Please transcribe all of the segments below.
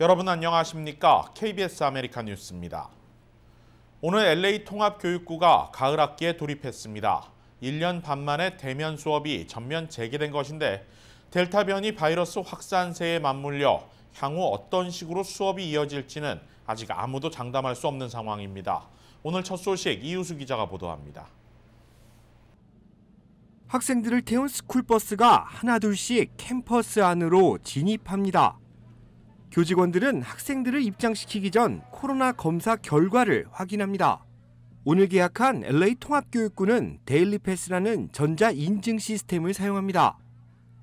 여러분 안녕하십니까? KBS 아메리카 뉴스입니다. 오늘 LA 통합교육부가 가을 학기에 돌입했습니다. 1년 반 만에 대면 수업이 전면 재개된 것인데 델타 변이 바이러스 확산세에 맞물려 향후 어떤 식으로 수업이 이어질지는 아직 아무도 장담할 수 없는 상황입니다. 오늘 첫 소식 이우수 기자가 보도합니다. 학생들을 태운 스쿨버스가 하나둘씩 캠퍼스 안으로 진입합니다. 교직원들은 학생들을 입장시키기 전 코로나 검사 결과를 확인합니다. 오늘 계약한 LA 통합교육구는 데일리 패스라는 전자 인증 시스템을 사용합니다.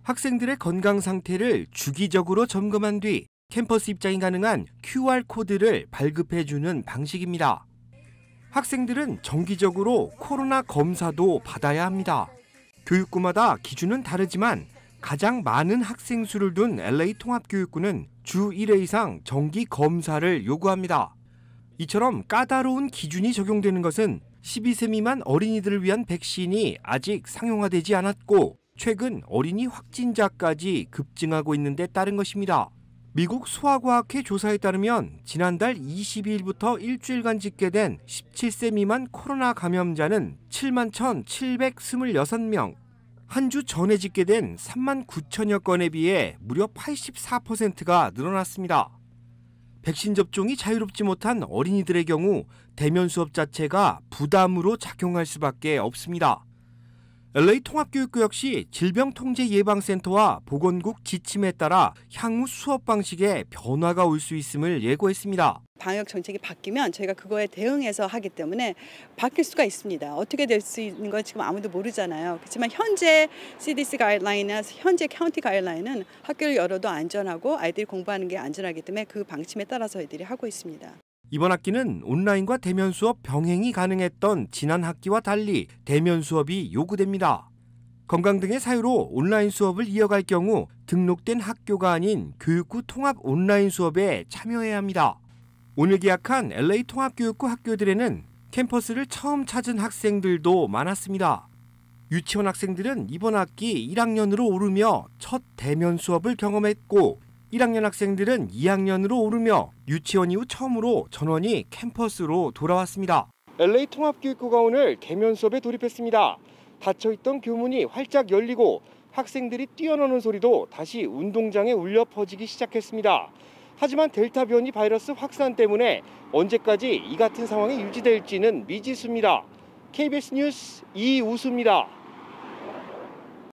학생들의 건강 상태를 주기적으로 점검한 뒤 캠퍼스 입장이 가능한 QR코드를 발급해 주는 방식입니다. 학생들은 정기적으로 코로나 검사도 받아야 합니다. 교육구마다 기준은 다르지만 가장 많은 학생 수를 둔 LA 통합교육부는 주 1회 이상 정기 검사를 요구합니다. 이처럼 까다로운 기준이 적용되는 것은 12세 미만 어린이들을 위한 백신이 아직 상용화되지 않았고 최근 어린이 확진자까지 급증하고 있는 데 따른 것입니다. 미국 소아과학회 조사에 따르면 지난달 22일부터 일주일간 집계된 17세 미만 코로나 감염자는 7만 1,726명, 한주 전에 집계된 3만 9천여 건에 비해 무려 84%가 늘어났습니다. 백신 접종이 자유롭지 못한 어린이들의 경우 대면 수업 자체가 부담으로 작용할 수밖에 없습니다. LA 통합교육구 역시 질병통제예방센터와 보건국 지침에 따라 향후 수업 방식에 변화가 올 수 있음을 예고했습니다. 방역 정책이 바뀌면 저희가 그거에 대응해서 하기 때문에 바뀔 수가 있습니다. 어떻게 될 수 있는 건 지금 아무도 모르잖아요. 그렇지만 현재 CDC 가이드라인이나 현재 카운티 가이드라인은 학교를 열어도 안전하고 아이들이 공부하는 게 안전하기 때문에 그 방침에 따라서 애들이 하고 있습니다. 이번 학기는 온라인과 대면 수업 병행이 가능했던 지난 학기와 달리 대면 수업이 요구됩니다. 건강 등의 사유로 온라인 수업을 이어갈 경우 등록된 학교가 아닌 교육부 통합 온라인 수업에 참여해야 합니다. 오늘 계약한 LA 통합교육구 학교들에는 캠퍼스를 처음 찾은 학생들도 많았습니다. 유치원 학생들은 이번 학기 1학년으로 오르며 첫 대면 수업을 경험했고 1학년 학생들은 2학년으로 오르며 유치원 이후 처음으로 전원이 캠퍼스로 돌아왔습니다. LA 통합교육부가 오늘 대면 수업에 돌입했습니다. 닫혀있던 교문이 활짝 열리고 학생들이 뛰어노는 소리도 다시 운동장에 울려 퍼지기 시작했습니다. 하지만 델타 변이 바이러스 확산 때문에 언제까지 이 같은 상황이 유지될지는 미지수입니다. KBS 뉴스 이우수입니다.